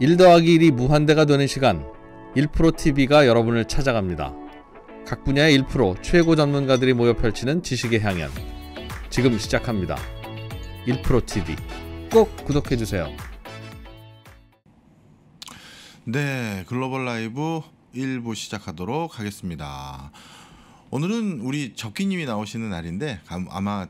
1 더하기 1이 무한대가 되는 시간 1프로TV가 여러분을 찾아갑니다. 각 분야의 1 최고 전문가들이 모여 펼치는 지식의 향연 지금 시작합니다. 1프로TV 꼭 구독해주세요. 네, 글로벌 라이브 1부 시작하도록 하겠습니다. 오늘은 우리 적기님이 나오시는 날인데 아마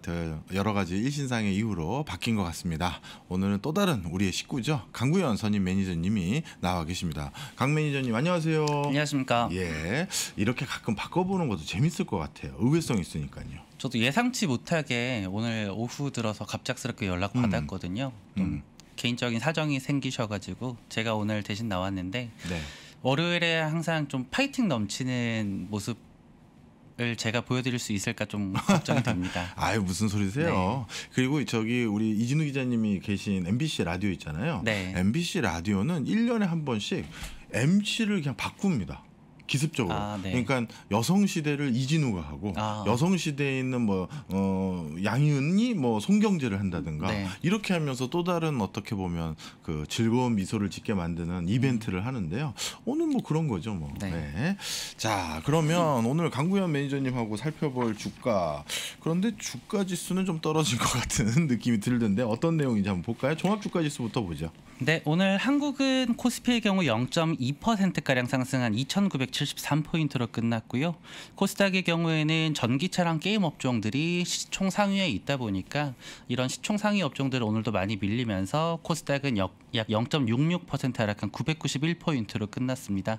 여러 가지 일신상의 이후로 바뀐 것 같습니다. 오늘은 또 다른 우리의 식구죠. 강구현 선임 매니저님이 나와 계십니다. 강 매니저님 안녕하세요. 안녕하십니까. 예, 이렇게 가끔 바꿔보는 것도 재밌을 것 같아요. 의외성 있으니까요. 저도 예상치 못하게 오늘 오후 들어서 갑작스럽게 연락 음. 받았거든요. 음. 음. 개인적인 사정이 생기셔가지고 제가 오늘 대신 나왔는데. 네. 월요일에 항상 좀 파이팅 넘치는 모습 을 제가 보여드릴 수 있을까 좀 걱정이 됩니다. 아유 무슨 소리세요? 네. 그리고 저기 우리 이진우 기자님이 계신 MBC 라디오 있잖아요. 네. MBC 라디오는 1년에 한 번씩 MC를 그냥 바꿉니다. 기습적으로. 아, 네. 그러니까 여성 시대를 이진우가 하고 아. 여성 시대에 있는 뭐 어, 양윤이 뭐 송경제를 한다든가 네. 이렇게 하면서 또 다른 어떻게 보면 그 즐거운 미소를 짓게 만드는 음. 이벤트를 하는데요. 오늘 뭐 그런 거죠, 뭐. 네. 네. 자, 그러면 오늘 강구현 매니저님하고 살펴볼 주가 그런데 주가 지수는 좀 떨어진 것 같은 느낌이 들던데 어떤 내용인지 한번 볼까요? 종합 주가 지수부터 보죠. 네, 오늘 한국은 코스피의 경우 0.2%가량 상승한 2,973포인트로 끝났고요. 코스닥의 경우에는 전기차랑 게임 업종들이 시총 상위에 있다 보니까 이런 시총 상위 업종들 오늘도 많이 밀리면서 코스닥은 약 0.66% 하락한 991포인트로 끝났습니다.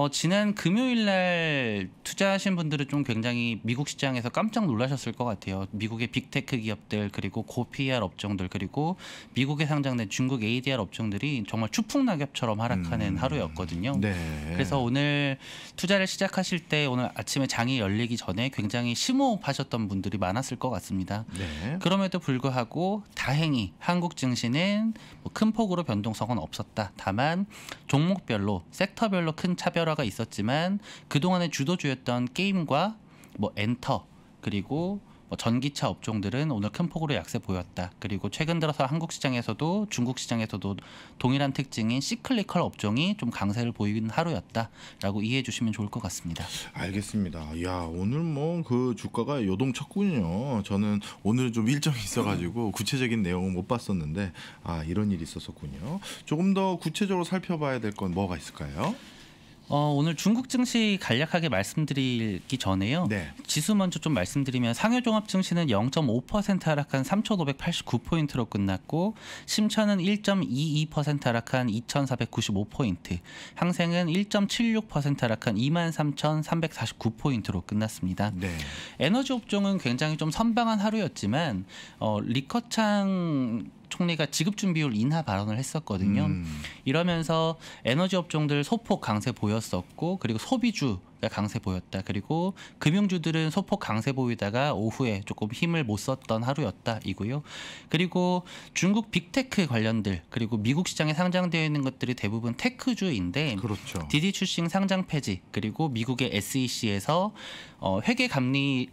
어, 지난 금요일 날 투자하신 분들은 좀 굉장히 미국 시장에서 깜짝 놀라셨을 것 같아요. 미국의 빅테크 기업들 그리고 고PR 업종들 그리고 미국에 상장된 중국 ADR 업종들이 정말 추풍 낙엽처럼 하락하는 음. 하루였거든요. 네. 그래서 오늘 투자를 시작하실 때 오늘 아침에 장이 열리기 전에 굉장히 심호흡하셨던 분들이 많았을 것 같습니다. 네. 그럼에도 불구하고 다행히 한국 증시는 뭐큰 폭으로 변동성은 없었다. 다만 종목별로 섹터별로 큰 차별 활성화가 있었지만 그동안의 주도주였던 게임과 뭐 엔터 그리고 뭐 전기차 업종들은 오늘 큰 폭으로 약세 보였다. 그리고 최근 들어서 한국 시장에서도 중국 시장에서도 동일한 특징인 시클리컬 업종이 좀 강세를 보이는 하루였다라고 이해해 주시면 좋을 것 같습니다. 알겠습니다. 야 오늘 뭐 그 주가가 요동쳤군요. 저는 오늘 좀 일정이 있어가지고 구체적인 내용은 못 봤었는데 아 이런 일이 있었었군요. 조금 더 구체적으로 살펴봐야 될 건 뭐가 있을까요? 어, 오늘 중국 증시 간략하게 말씀드리기 전에요. 네. 지수 먼저 좀 말씀드리면 상여 종합 증시는 0.5% 하락한 3,589포인트로 끝났고 심천은 1.22% 하락한 2,495포인트, 항생은 1.76% 하락한 23,349포인트로 끝났습니다. 네. 에너지 업종은 굉장히 좀 선방한 하루였지만 어, 리커창 총리가 지급 준비율 인하 발언을 했었거든요. 음. 이러면서 에너지 업종들 소폭 강세 보였었고 그리고 소비주 강세 보였다. 그리고 금융주들은 소폭 강세 보이다가 오후에 조금 힘을 못 썼던 하루였다. 이고요. 그리고 중국 빅테크 관련들 그리고 미국 시장에 상장되어 있는 것들이 대부분 테크주인데 그렇죠. 디디 출싱 상장 폐지 그리고 미국의 SEC에서 어, 회계 감리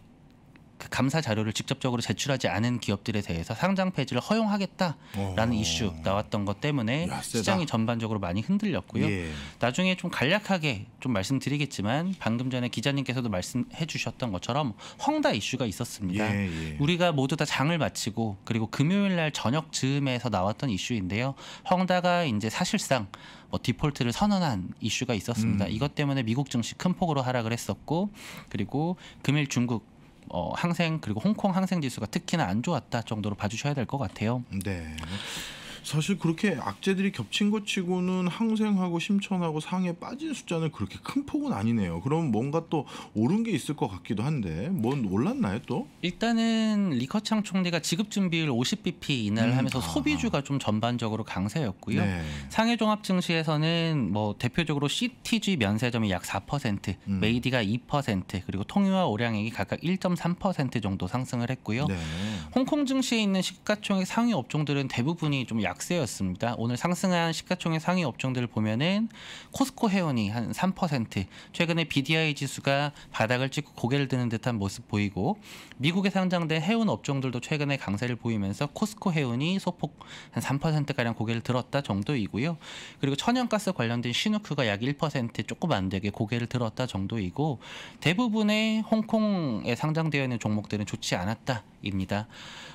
그 감사 자료를 직접적으로 제출하지 않은 기업들에 대해서 상장 폐지를 허용하겠다라는 오. 어. 이슈 나왔던 것 때문에 야, 시장이 전반적으로 많이 흔들렸고요. 예. 나중에 좀 간략하게 좀 말씀드리겠지만 방금 전에 기자님께서도 말씀해 주셨던 것처럼 헝다 이슈가 있었습니다. 예, 예. 우리가 모두 다 장을 마치고 그리고 금요일 날 저녁 즈음에서 나왔던 이슈인데요. 헝다가 이제 사실상 뭐 디폴트를 선언한 이슈가 있었습니다. 음. 이것 때문에 미국 증시 큰 폭으로 하락을 했었고 그리고 금일 중국 어, 항생 그리고 홍콩 항생 지수가 특히나 안 좋았다 정도로 봐주셔야 될 것 같아요. 네. 사실 그렇게 악재들이 겹친 것 치고는 항생하고 심천하고 상해 빠진 숫자는 그렇게 큰 폭은 아니네요. 그럼 뭔가 또 오른 게 있을 것 같기도 한데 뭔 올랐나요 또? 일단은 리커창 총리가 지급 준비율 50bp 이날 음, 하면서 아. 소비주가 좀 전반적으로 강세였고요. 네. 상해 종합 증시에서는 뭐 대표적으로 CTG 면세점이 약 4%, 음. 메이디가 2% 그리고 통유화 오량액이 각각 1.3% 정도 상승을 했고요. 네. 홍콩 증시에 있는 시가총액 상위 업종들은 대부분이 좀 약. 약세였습니다. 오늘 상승한 시가총액 상위 업종들을 보면은 코스코 회원이 한 3%, 최근에 BDI 지수가 바닥을 찍고 고개를 드는 듯한 모습 보이고 미국에 상장된 해운 업종들도 최근에 강세를 보이면서 코스코 해운이 소폭 한 3%가량 고개를 들었다 정도이고요. 그리고 천연가스 관련된 시누크가 약 1% 조금 안 되게 고개를 들었다 정도이고 대부분의 홍콩에 상장되어 있는 종목들은 좋지 않았다. 입니다.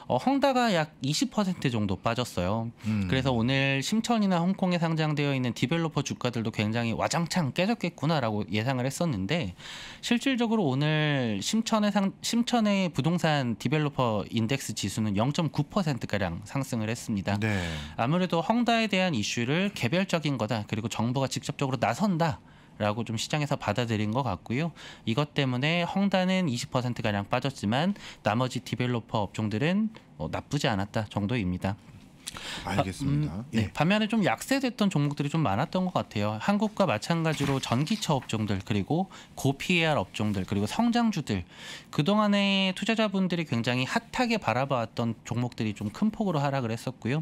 어, 헝다가 약 20% 정도 빠졌어요. 음. 그래서 오늘 심천이나 홍콩에 상장되어 있는 디벨로퍼 주가들도 굉장히 와장창 깨졌겠구나라고 예상을 했었는데 실질적으로 오늘 심천의 상, 심천의 부동산 디벨로퍼 인덱스 지수는 0.9% 가량 상승을 했습니다. 네. 아무래도 헝다에 대한 이슈를 개별적인 거다 그리고 정부가 직접적으로 나선다. 라고 좀 시장에서 받아들인 것 같고요. 이것 때문에 헝다는 20%가량 빠졌지만 나머지 디벨로퍼 업종들은 어, 나쁘지 않았다 정도입니다. 알겠습니다. 아, 음, 예. 네. 반면에 좀 약세됐던 종목들이 좀 많았던 것 같아요. 한국과 마찬가지로 전기차 업종들 그리고 고PAR 업종들 그리고 성장주들 그동안에 투자자분들이 굉장히 핫하게 바라봤던 종목들이 좀 큰 폭으로 하락을 했었고요.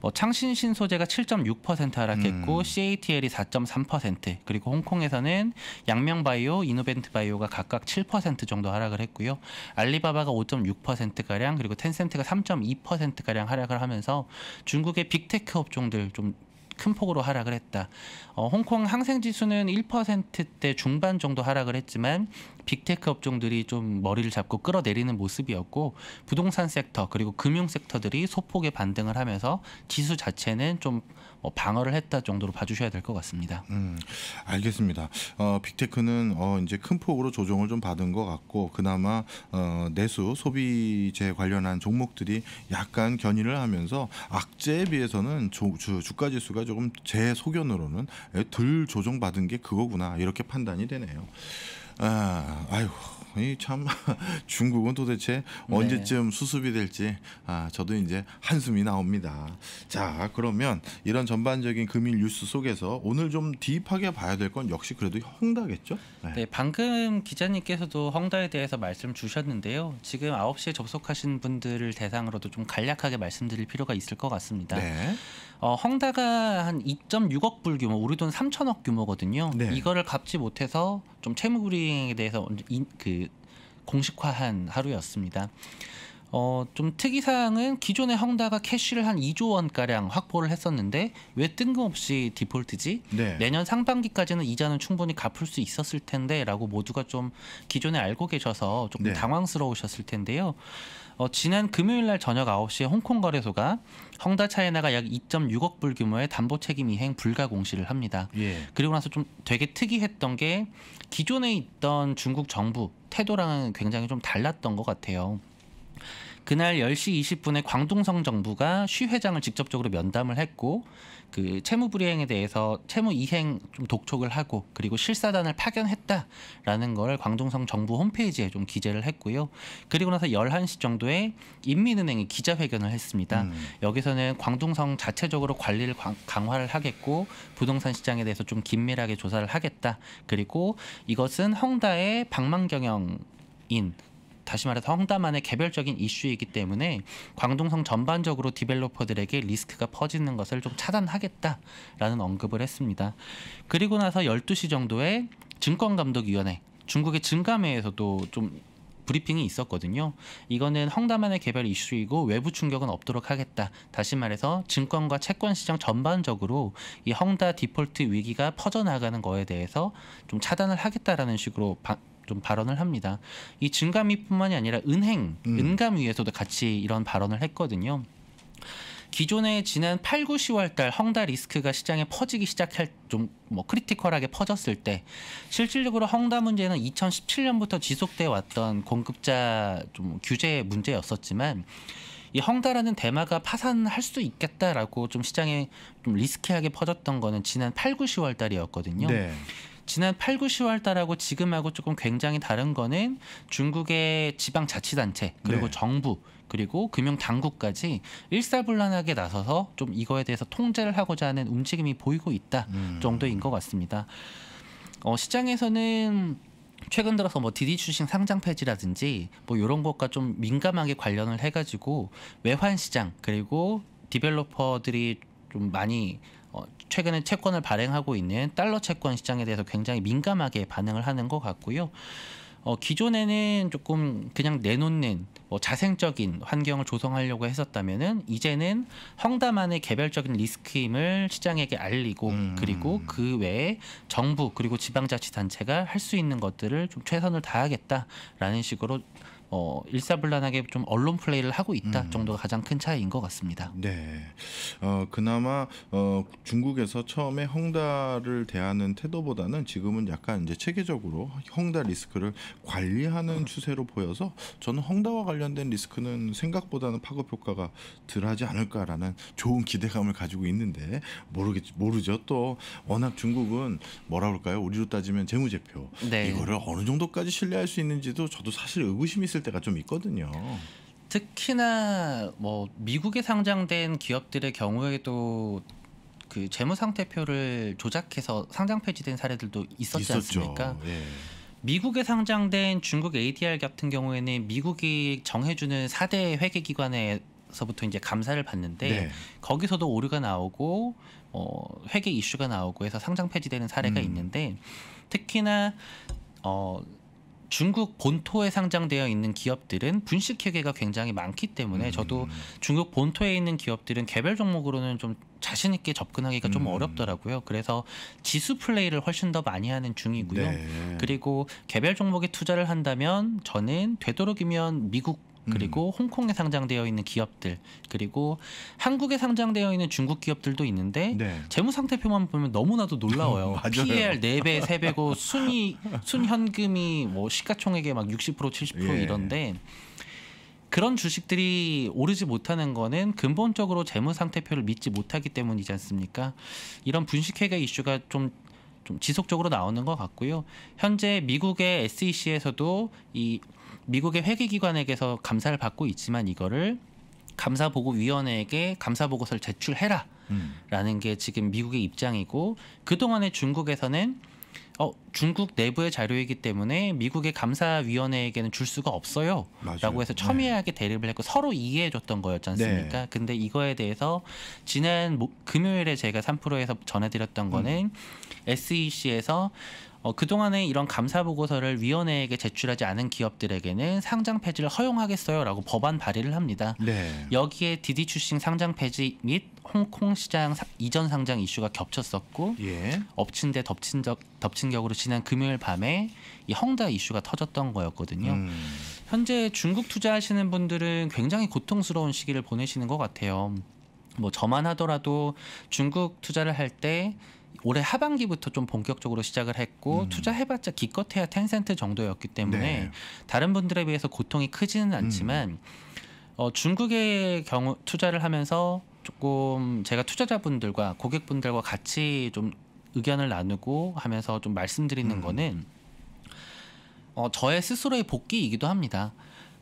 뭐 창신신소재가 7.6% 하락했고 음. CATL이 4.3% 그리고 홍콩에서는 양명바이오, 이노벤트바이오가 각각 7% 정도 하락을 했고요. 알리바바가 5.6% 가량 그리고 텐센트가 3.2% 가량 하락을 하면서 중국의 빅테크 업종들 좀 큰 폭으로 하락을 했다. 어, 홍콩 항생 지수는 1%대 중반 정도 하락을 했지만 빅테크 업종들이 좀 머리를 잡고 끌어내리는 모습이었고 부동산 섹터 그리고 금융 섹터들이 소폭의 반등을 하면서 지수 자체는 좀 뭐 방어를 했다 정도로 봐주셔야 될 것 같습니다. 음, 알겠습니다. 어, 빅테크는 어, 이제 큰 폭으로 조정을 좀 받은 것 같고 그나마 어, 내수 소비재 관련한 종목들이 약간 견인을 하면서 악재에 비해서는 조, 주, 주가 지수가 조금 제 소견으로는 예, 덜 조정받은 게 그거구나 이렇게 판단이 되네요. 아, 아유. 이참 중국은 도대체 네. 언제쯤 네. 수습이 될지 아 저도 이제 한숨이 나옵니다. 자 그러면 이런 전반적인 금일 뉴스 속에서 오늘 좀 딥하게 봐야 될 건 역시 그래도 헝다겠죠? 네. 네. 방금 기자님께서도 헝다에 대해서 말씀 주셨는데요. 지금 9시에 접속하신 분들을 대상으로도 좀 간략하게 말씀드릴 필요가 있을 것 같습니다. 네. 어, 헝다가 한 2.6억 불 규모, 우리 돈 3천억 규모거든요. 네. 이거를 갚지 못해서 좀 채무불이행에 대해서 인, 그 공식화한 하루였습니다. 어, 좀 특이사항은 기존의 헝다가 캐시를 한 2조 원가량 확보를 했었는데 왜 뜬금없이 디폴트지? 네. 내년 상반기까지는 이자는 충분히 갚을 수 있었을 텐데 라고 모두가 좀 기존에 알고 계셔서 조금 네. 당황스러우셨을 텐데요. 어, 지난 금요일 날 저녁 9시에 홍콩 거래소가 헝다 차이나가 약 2.6억 불 규모의 담보 책임 이행 불가 공시를 합니다. 예. 그리고 나서 좀 되게 특이했던 게 기존에 있던 중국 정부 태도랑은 굉장히 좀 달랐던 것 같아요. 그날 10시 20분에 광둥성 정부가 쉬 회장을 직접적으로 면담을 했고 그 채무 불이행에 대해서 채무 이행 좀 독촉을 하고 그리고 실사단을 파견했다라는 걸 광종성 정부 홈페이지에 좀 기재를 했고요. 그리고 나서 열한 시 정도에 인민은행이 기자회견을 했습니다. 음. 여기서는 광종성 자체적으로 관리를 강화를 하겠고 부동산 시장에 대해서 좀 긴밀하게 조사를 하겠다. 그리고 이것은 헝다의 방망경영 인 다시 말해서 황담만의 개별적인 이슈이기 때문에 광동성 전반적으로 디벨로퍼들에게 리스크가 퍼지는 것을 좀 차단하겠다라는 언급을 했습니다. 그리고 나서 12시 정도에 증권감독위원회 중국의 증감회에서도 좀 브리핑이 있었거든요. 이거는 황담만의 개별 이슈이고 외부 충격은 없도록 하겠다. 다시 말해서 증권과 채권 시장 전반적으로 이 헝다 디폴트 위기가 퍼져나가는 거에 대해서 좀 차단을 하겠다라는 식으로 방, 좀 발언을 합니다. 이 증감위뿐만이 아니라 은행, 음. 은감위에서도 같이 이런 발언을 했거든요. 기존에 지난 8, 9, 10월 달 헝다 리스크가 시장에 퍼지기 시작할 좀뭐 크리티컬하게 퍼졌을 때 실질적으로 헝다 문제는 2017년부터 지속돼 왔던 공급자 좀 규제 문제였었지만 이 헝다라는 대마가 파산할 수 있겠다라고 좀 시장에 좀 리스키하게 퍼졌던 거는 지난 8, 9, 10월 달이었거든요. 네. 지난 8, 9, 10월 달하고 지금하고 조금 굉장히 다른 거는 중국의 지방 자치단체 그리고 네. 정부 그리고 금융 당국까지 일사불란하게 나서서 좀 이거에 대해서 통제를 하고자 하는 움직임이 보이고 있다 음. 정도인 것 같습니다. 어, 시장에서는 최근 들어서 뭐 디디 주신 상장 폐지라든지 뭐 이런 것과 좀 민감하게 관련을 해가지고 외환 시장 그리고 디벨로퍼들이 좀 많이 어, 최근에 채권을 발행하고 있는 달러 채권 시장에 대해서 굉장히 민감하게 반응을 하는 것 같고요. 어, 기존에는 조금 그냥 내놓는 뭐 자생적인 환경을 조성하려고 했었다면은 이제는 헝다만의 개별적인 리스크임을 시장에게 알리고 음. 그리고 그 외에 정부 그리고 지방자치단체가 할 수 있는 것들을 좀 최선을 다하겠다라는 식으로 어, 일사불란하게 좀 언론 플레이를 하고 있다 음. 정도가 가장 큰 차이인 것 같습니다. 네, 어, 그나마 어, 중국에서 처음에 헝다를 대하는 태도보다는 지금은 약간 이제 체계적으로 헝다 리스크를 관리하는 음. 추세로 보여서 저는 헝다와 관련된 리스크는 생각보다는 파급 효과가 덜하지 않을까라는 좋은 기대감을 가지고 있는데 모르겠 모르죠. 또 워낙 중국은 뭐라 그럴까요? 우리로 따지면 재무제표 네. 이거를 어느 정도까지 신뢰할 수 있는지도 저도 사실 의구심이 있을 있을 때가 좀 있거든요. 특히나 뭐 미국에 상장된 기업들의 경우에도 그 재무 상태표를 조작해서 상장 폐지된 사례들도 있었지 있었죠. 않습니까? 예. 미국에 상장된 중국 ADR 같은 경우에는 미국이 정해주는 사대 회계 기관에서부터 이제 감사를 받는데 네. 거기서도 오류가 나오고 어, 회계 이슈가 나오고 해서 상장 폐지되는 사례가 음. 있는데 특히나 어, 중국 본토에 상장되어 있는 기업들은 분식회계가 굉장히 많기 때문에 저도 음. 중국 본토에 있는 기업들은 개별 종목으로는 좀 자신 있게 접근하기가 음. 좀 어렵더라고요. 그래서 지수 플레이를 훨씬 더 많이 하는 중이고요. 네. 그리고 개별 종목에 투자를 한다면 저는 되도록이면 미국 음. 그리고 홍콩에 상장되어 있는 기업들 그리고 한국에 상장되어 있는 중국 기업들도 있는데 네. 재무 상태표만 보면 너무나도 놀라워요. PER 4배, 3배고 순이 순현금이 뭐 시가총액의 막60% 70% 예. 이런데 그런 주식들이 오르지 못하는 거는 근본적으로 재무 상태표를 믿지 못하기 때문이지 않습니까? 이런 분식회계 이슈가 좀좀 지속적으로 나오는 것 같고요. 현재 미국의 SEC에서도 이 미국의 회계기관에게서 감사를 받고 있지만 이거를 감사보고위원회에게 감사보고서를 제출해라. 음. 라는 게 지금 미국의 입장이고 그동안에 중국에서는 어, 중국 내부의 자료이기 때문에 미국의 감사위원회에게는 줄 수가 없어요. 맞아요. 라고 해서 첨예하게 네. 대립을 했고 서로 이해해 줬던 거였지 않습니까? 네. 근데 이거에 대해서 지난 금요일에 제가 3프로에서 전해드렸던 거는 음. SEC에서 어, 그동안에 이런 감사 보고서를 위원회에게 제출하지 않은 기업들에게는 상장 폐지를 허용하겠어요라고 법안 발의를 합니다. 네. 여기에 디디 출신 상장 폐지 및 홍콩 시장 사, 이전 상장 이슈가 겹쳤었고 예. 엎친 데 덮친 적 덮친 격으로 지난 금요일 밤에 이 헝다 이슈가 터졌던 거였거든요. 음. 현재 중국 투자하시는 분들은 굉장히 고통스러운 시기를 보내시는 것 같아요. 뭐 저만 하더라도 중국 투자를 할때 올해 하반기부터 좀 본격적으로 시작을 했고 음. 투자해봤자 기껏해야 텐센트 정도였기 때문에 네. 다른 분들에 비해서 고통이 크지는 음. 않지만 음. 어, 중국의 경우 투자를 하면서 조금 제가 투자자분들과 고객분들과 같이 좀 의견을 나누고 하면서 좀 말씀드리는 음. 거는 어, 저의 스스로의 복귀이기도 합니다.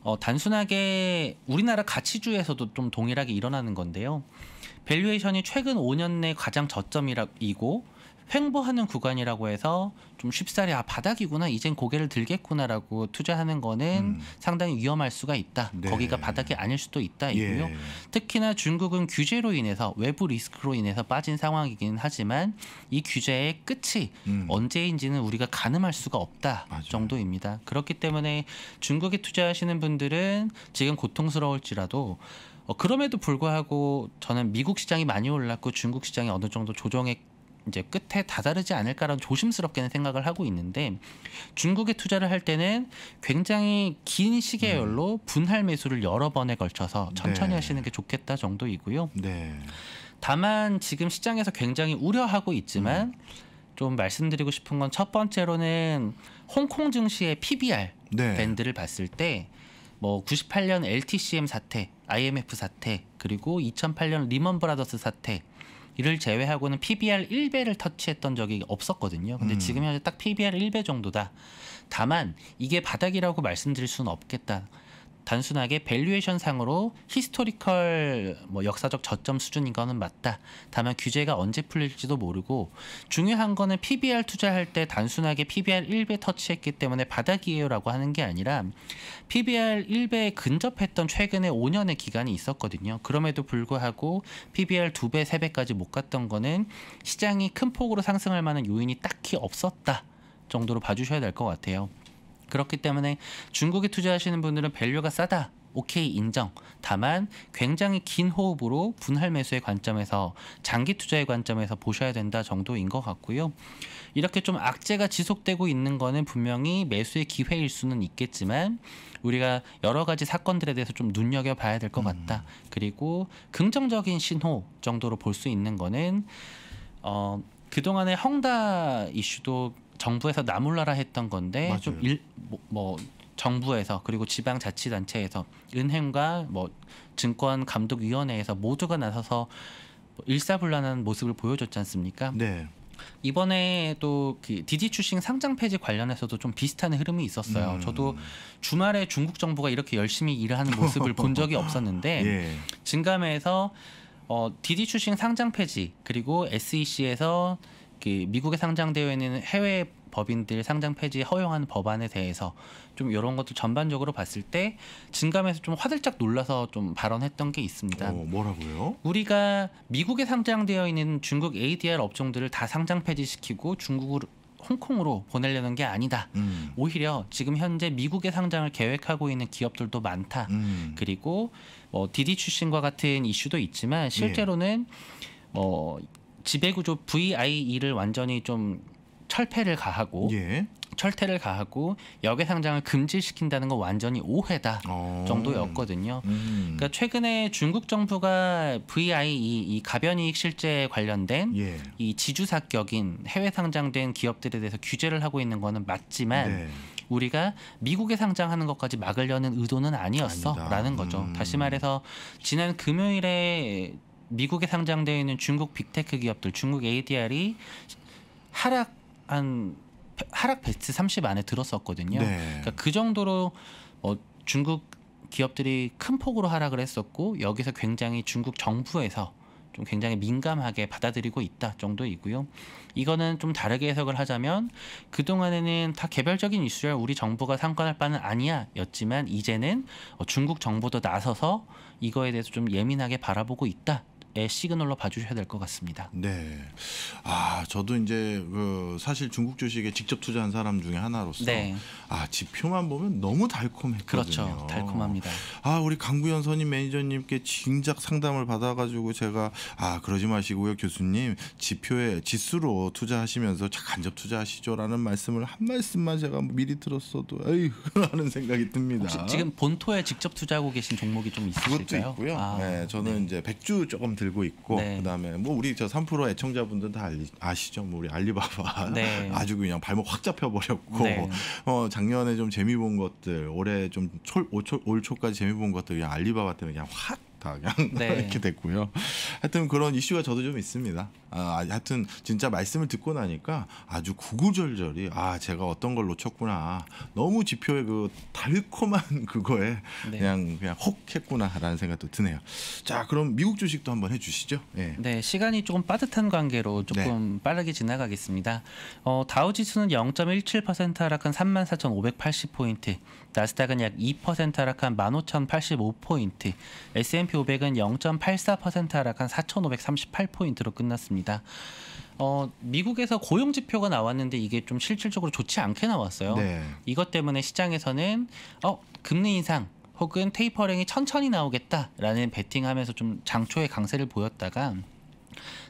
어, 단순하게 우리나라 가치주에서도 좀 동일하게 일어나는 건데요. 밸류에이션이 최근 5년 내 가장 저점이고 라 횡보하는 구간이라고 해서 좀 쉽사리 아 바닥이구나 이젠 고개를 들겠구나라고 투자하는 거는 음. 상당히 위험할 수가 있다. 네. 거기가 바닥이 아닐 수도 있다이고요. 예. 특히나 중국은 규제로 인해서 외부 리스크로 인해서 빠진 상황이긴 하지만 이 규제의 끝이 음. 언제인지는 우리가 가늠할 수가 없다 맞아요. 정도입니다. 그렇기 때문에 중국에 투자하시는 분들은 지금 고통스러울지라도 어, 그럼에도 불구하고 저는 미국 시장이 많이 올랐고 중국 시장이 어느 정도 조정에 이제 끝에 다다르지 않을까라는 조심스럽게는 생각을 하고 있는데 중국에 투자를 할 때는 굉장히 긴 시계열로 음. 분할 매수를 여러 번에 걸쳐서 네. 천천히 네. 하시는 게 좋겠다 정도이고요. 네. 다만 지금 시장에서 굉장히 우려하고 있지만 음. 좀 말씀드리고 싶은 건 첫 번째로는 홍콩 증시의 PBR 네. 밴드를 봤을 때 뭐 98년 LTCM 사태, IMF 사태, 그리고 2008년 리먼 브라더스 사태 이를 제외하고는 PBR 1배를 터치했던 적이 없었거든요. 근데 음. 지금 현재 딱 PBR 1배 정도다. 다만 이게 바닥이라고 말씀드릴 수는 없겠다. 단순하게 밸류에이션 상으로 히스토리컬 뭐 역사적 저점 수준인 거는 맞다. 다만 규제가 언제 풀릴지도 모르고 중요한 거는 PBR 투자할 때 단순하게 PBR 1배 터치했기 때문에 바닥이에요라고 하는 게 아니라 PBR 1배에 근접했던 최근에 5년의 기간이 있었거든요. 그럼에도 불구하고 PBR 2배, 3배까지 못 갔던 거는 시장이 큰 폭으로 상승할 만한 요인이 딱히 없었다. 정도로 봐주셔야 될 것 같아요. 그렇기 때문에 중국에 투자하시는 분들은 밸류가 싸다. 오케이 인정. 다만 굉장히 긴 호흡으로 분할 매수의 관점에서 장기 투자의 관점에서 보셔야 된다 정도인 것 같고요. 이렇게 좀 악재가 지속되고 있는 거는 분명히 매수의 기회일 수는 있겠지만 우리가 여러 가지 사건들에 대해서 좀 눈여겨 봐야 될것 음. 같다. 음. 그리고 긍정적인 신호 정도로 볼 수 있는 거는 어 그동안의 헝다 이슈도 정부에서 나몰라라 했던 건데 좀일뭐 뭐 정부에서 그리고 지방 자치단체에서 은행과 뭐 증권 감독 위원회에서 모두가 나서서 뭐 일사불란한 모습을 보여줬지 않습니까? 네. 이번에 또 그 디디 추싱 상장 폐지 관련해서도 좀 비슷한 흐름이 있었어요. 음. 저도 주말에 중국 정부가 이렇게 열심히 일을 하는 모습을 본 적이 없었는데 예. 증감에서 어, 디디 추싱 상장 폐지 그리고 SEC에서 그 미국에 상장되어 있는 해외 법인들 상장 폐지 허용하는 법안에 대해서 좀 이런 것도 전반적으로 봤을 때 증감해서 좀 화들짝 놀라서 좀 발언했던 게 있습니다. 어, 뭐라고요? 우리가 미국에 상장되어 있는 중국 ADR 업종들을 다 상장 폐지시키고 중국으로 홍콩으로 보내려는 게 아니다. 음. 오히려 지금 현재 미국의 상장을 계획하고 있는 기업들도 많다. 음. 그리고 뭐 디디 출신과 같은 이슈도 있지만 예. 실제로는 예. 뭐 지배구조 VIE를 완전히 좀 철폐를 가하고 예. 철퇴를 가하고 역외 상장을 금지시킨다는 건 완전히 오해다 오. 어. 정도였거든요. 음. 그러니까 최근에 중국 정부가 VIE 이 가변이익 실제에 관련된 예. 이 지주 사격인 해외 상장된 기업들에 대해서 규제를 하고 있는 거는 맞지만 네. 우리가 미국에 상장하는 것까지 막으려는 의도는 아니었어라는 거죠. 음. 다시 말해서 지난 금요일에 미국에 상장되어 있는 중국 빅테크 기업들 중국 ADR이 하락 한 하락 베스트 30 안에 들었었거든요. 네. 그러니까 그 정도로 어, 중국 기업들이 큰 폭으로 하락을 했었고 여기서 굉장히 중국 정부에서 좀 굉장히 민감하게 받아들이고 있다 정도이고요. 이거는 좀 다르게 해석을 하자면 그동안에는 다 개별적인 이슈야 우리 정부가 상관할 바는 아니야 였지만 이제는 어 중국 정부도 나서서 이거에 대해서 좀 예민하게 바라보고 있다 시그널로 봐주셔야 될 것 같습니다. 네. 아 저도 이제 그 사실 중국 주식에 직접 투자한 사람 중에 하나로서 네. 아 지표만 보면 너무 달콤했거든요. 그렇죠. 달콤합니다. 아 우리 강구현 선임 매니저님께 진작 상담을 받아가지고 제가 아 그러지 마시고요 교수님 지표에 지수로 투자하시면서 간접 투자하시죠라는 말씀을 한 말씀만 제가 뭐 미리 들었어도 에휴 하는 생각이 듭니다. 지금 본토에 직접 투자하고 계신 종목이 좀 있으실까요? 그것도 있고요. 아, 네, 저는 네. 이제 백주 조금 들 들고 있고 네. 그다음에 뭐 우리 저 3프로 애청자분들 다 알리, 아시죠? 뭐 우리 알리바바 네. 아주 그냥 발목 확 잡혀 버렸고 네. 어 작년에 좀 재미 본 것들 올해 좀 올 초까지 재미 본 것들 그냥 알리바바 때문에 그냥 확다 그냥 네. 이렇게 됐고요. 하여튼 그런 이슈가 저도 좀 있습니다. 아, 아, 하여튼 진짜 말씀을 듣고 나니까 아주 구구절절이 아 제가 어떤 걸 놓쳤구나 너무 지표의 그 달콤한 그거에 네. 그냥 그냥 혹했구나라는 생각도 드네요. 자 그럼 미국 주식도 한번 해주시죠. 네. 네 시간이 조금 빠듯한 관계로 조금 네. 빠르게 지나가겠습니다. 어, 다우지수는 0.17% 하락한 34,580 포인트, 나스닥은 약 2% 하락한 15,085 포인트, S&P 코스피 500은 0.84% 하락한 4,538포인트로 끝났습니다. 어, 미국에서 고용 지표가 나왔는데 이게 좀 실질적으로 좋지 않게 나왔어요. 네. 이것 때문에 시장에서는 어, 금리 인상 혹은 테이퍼링이 천천히 나오겠다라는 베팅하면서 좀 장초의 강세를 보였다가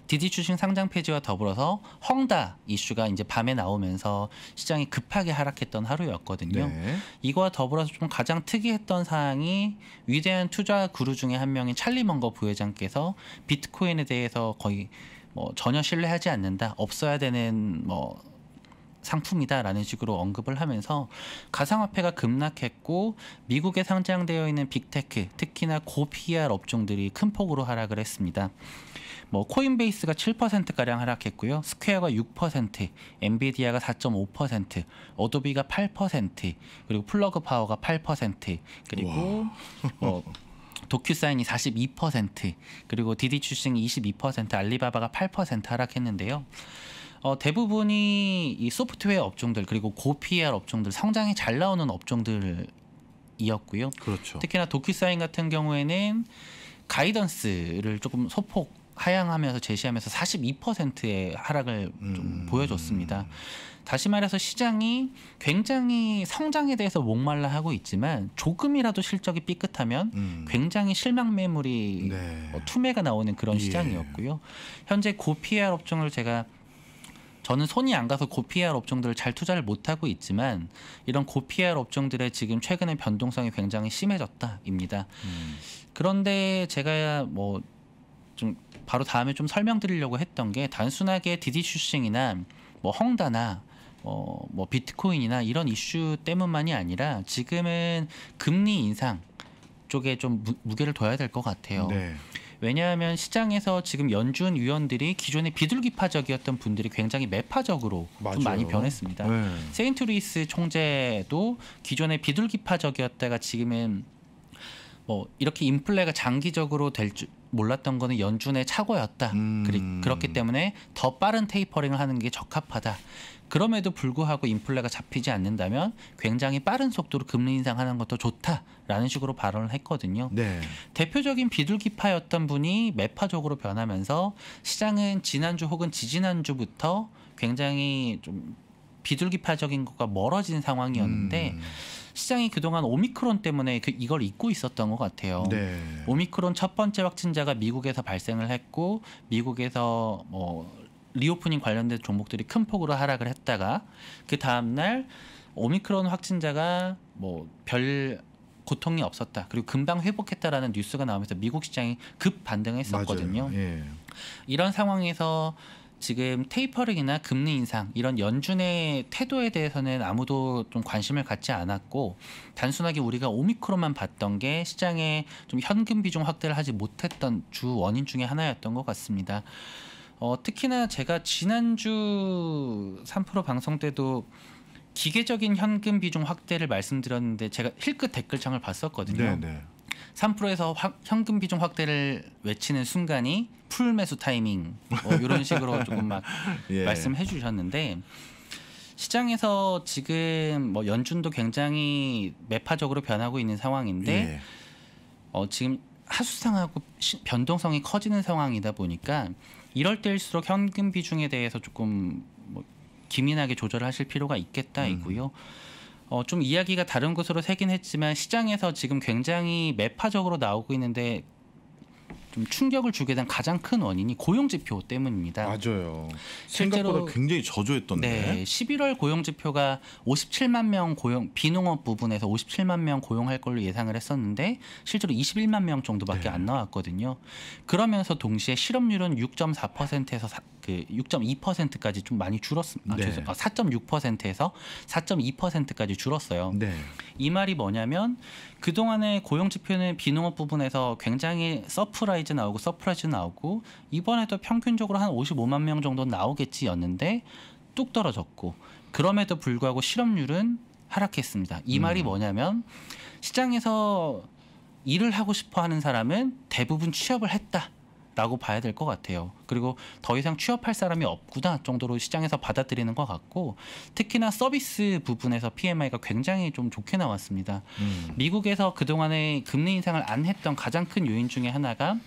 디디 주식 상장 폐지와 더불어서 헝다 이슈가 이제 밤에 나오면서 시장이 급하게 하락했던 하루였거든요. 네. 이거와 더불어서 좀 가장 특이했던 사항이 위대한 투자 그루 중에 한 명인 찰리 먼거 부회장께서 비트코인에 대해서 거의 뭐 전혀 신뢰하지 않는다. 없어야 되는 뭐 상품이다라는 식으로 언급을 하면서 가상화폐가 급락했고 미국에 상장되어 있는 빅테크 특히나 고피알 업종들이 큰 폭으로 하락을 했습니다. 뭐 코인베이스가 7%가량 하락했고요. 스퀘어가 6%, 엔비디아가 4.5%, 어도비가 8%, 그리고 플러그 파워가 8%, 그리고 뭐 도큐사인이 42%, 그리고 디디 출싱이 22%, 알리바바가 8% 하락했는데요. 어, 대부분이 이 소프트웨어 업종들 그리고 고PR 업종들 성장이 잘 나오는 업종들이었고요. 그렇죠. 특히나 도큐사인 같은 경우에는 가이던스를 조금 소폭 하향하면서 제시하면서 42%의 하락을 좀 음. 보여줬습니다. 다시 말해서 시장이 굉장히 성장에 대해서 목말라 하고 있지만 조금이라도 실적이 삐끗하면 음. 굉장히 실망 매물이 네. 어, 투매가 나오는 그런 예. 시장이었고요. 현재 고피 r 업종을 제가 저는 손이 안 가서 고피알 업종들을 잘 투자를 못 하고 있지만 이런 고피알 업종들의 지금 최근의 변동성이 굉장히 심해졌다입니다. 음. 그런데 제가 뭐좀 바로 다음에 좀 설명드리려고 했던 게 단순하게 디디 슈싱이나 뭐 헝다나 어, 뭐 비트코인이나 이런 이슈 때문만이 아니라 지금은 금리 인상 쪽에 좀 무, 게를 둬야 될 것 같아요. 네. 왜냐하면 시장에서 지금 연준 위원들이 기존에 비둘기파적이었던 분들이 굉장히 매파적으로 맞아요. 좀 많이 변했습니다. 네. 세인트루이스 총재도 기존에 비둘기파적이었다가 지금은 뭐 이렇게 인플레가 장기적으로 될줄 몰랐던 거는 연준의 착오였다. 음. 그리, 그렇기 때문에 더 빠른 테이퍼링을 하는 게 적합하다. 그럼에도 불구하고 인플레가 잡히지 않는다면 굉장히 빠른 속도로 금리 인상하는 것도 좋다라는 식으로 발언을 했거든요. 네. 대표적인 비둘기파였던 분이 매파적으로 변하면서 시장은 지난주 혹은 지지난주부터 굉장히 좀 비둘기파적인 것과 멀어진 상황이었는데 음. 시장이 그동안 오미크론 때문에 그 이걸 잊고 있었던 것 같아요. 네. 오미크론 첫 번째 확진자가 미국에서 발생을 했고 미국에서 뭐 리오프닝 관련된 종목들이 큰 폭으로 하락을 했다가 그 다음 날 오미크론 확진자가 뭐 별 고통이 없었다 그리고 금방 회복했다라는 뉴스가 나오면서 미국 시장이 급 반등했었거든요. 예. 이런 상황에서 지금 테이퍼링이나 금리 인상 이런 연준의 태도에 대해서는 아무도 좀 관심을 갖지 않았고 단순하게 우리가 오미크론만 봤던 게 시장에 좀 현금 비중 확대를 하지 못했던 주 원인 중에 하나였던 것 같습니다. 어, 특히나 제가 지난주 3% 방송 때도 기계적인 현금 비중 확대를 말씀드렸는데 제가 힐끗 댓글창을 봤었거든요. 네네. 네. 3%에서 확, 현금 비중 확대를 외치는 순간이 풀 매수 타이밍 뭐 이런 식으로 조금 막 예. 말씀해 주셨는데 시장에서 지금 뭐 연준도 굉장히 매파적으로 변하고 있는 상황인데 예. 어, 지금 하수상하고 시, 변동성이 커지는 상황이다 보니까 이럴 때일수록 현금 비중에 대해서 조금 뭐 기민하게 조절하실 필요가 있겠다 음. 이고요. 어, 좀 이야기가 다른 곳으로 새긴 했지만 시장에서 지금 굉장히 매파적으로 나오고 있는데 좀 충격을 주게 된 가장 큰 원인이 고용 지표 때문입니다. 맞아요. 생각보다 굉장히 저조했던데. 네, 11월 고용 지표가 57만 명 고용 비농업 부분에서 57만 명 고용할 걸로 예상을 했었는데 실제로 21만 명 정도밖에 네. 안 나왔거든요. 그러면서 동시에 실업률은 6.4%에서 그 6.2%까지 좀 많이 줄었습니다. 아, 네. 아, 4.6%에서 4.2%까지 줄었어요. 네. 이 말이 뭐냐면 그동안에 고용 지표는 비농업 부분에서 굉장히 서프라이즈 나오고 서프라이즈 나오고 이번에도 평균적으로 한 55만 명 정도 나오겠지였는데 뚝 떨어졌고 그럼에도 불구하고 실업률은 하락했습니다. 이 음. 말이 뭐냐면 시장에서 일을 하고 싶어 하는 사람은 대부분 취업을 했다. 라고 봐야 될 것 같아요. 그리고 더 이상 취업할 사람이 없구나 정도로 시장에서 받아들이는 것 같고 특히나 서비스 부분에서 PMI가 굉장히 좀 좋게 나왔습니다. 음. 미국에서 그동안에 금리 인상을 안 했던 가장 큰 요인 중에 하나가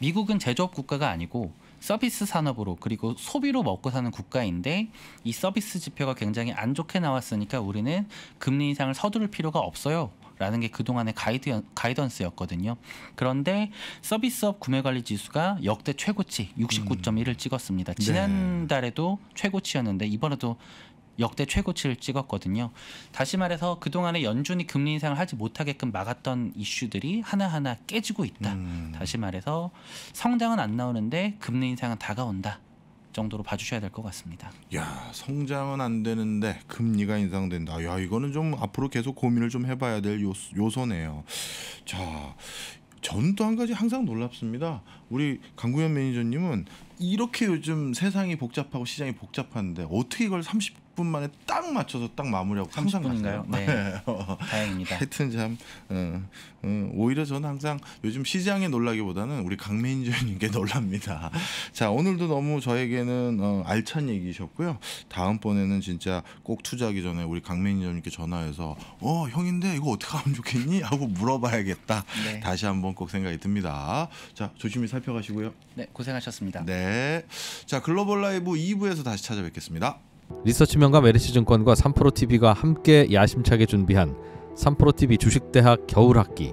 미국은 제조업 국가가 아니고 서비스 산업으로 그리고 소비로 먹고 사는 국가인데 이 서비스 지표가 굉장히 안 좋게 나왔으니까 우리는 금리 인상을 서두를 필요가 없어요. 라는 게 그동안의 가이드, 가이던스였거든요. 그런데 서비스업 구매관리 지수가 역대 최고치 69.1을 음. 찍었습니다. 네. 지난달에도 최고치였는데 이번에도 역대 최고치를 찍었거든요. 다시 말해서 그동안에 연준이 금리 인상을 하지 못하게끔 막았던 이슈들이 하나하나 깨지고 있다. 음. 다시 말해서 성장은 안 나오는데 금리 인상은 다가온다. 정도로 봐주셔야 될 것 같습니다. 야 성장은 안 되는데 금리가 인상된다. 야 이거는 좀 앞으로 계속 고민을 좀 해봐야 될 요, 요소네요. 자 저는 또한 가지 항상 놀랍습니다. 우리 강구현 매니저님은 이렇게 요즘 세상이 복잡하고 시장이 복잡한데 어떻게 이걸 30 10분 만에 딱 맞춰서 딱 마무리하고 항상 갔어요. 네. 어. 다행입니다. 하여튼 참 어, 어, 오히려 저는 항상 요즘 시장에 놀라기보다는 우리 강민주님께 놀랍니다. 자 오늘도 너무 저에게는 어, 알찬 얘기셨고요. 다음번에는 진짜 꼭 투자하기 전에 우리 강민주님께 전화해서 어 형인데 이거 어떻게 하면 좋겠니 하고 물어봐야겠다. 네. 다시 한번 꼭 생각이 듭니다. 자 조심히 살펴가시고요. 네 고생하셨습니다. 네. 자 글로벌 라이브 2부에서 다시 찾아뵙겠습니다. 리서치명과메르시증권과3프로 t v 가 함께 야심차게 준비한 3프로 t v 주식대학 겨울학기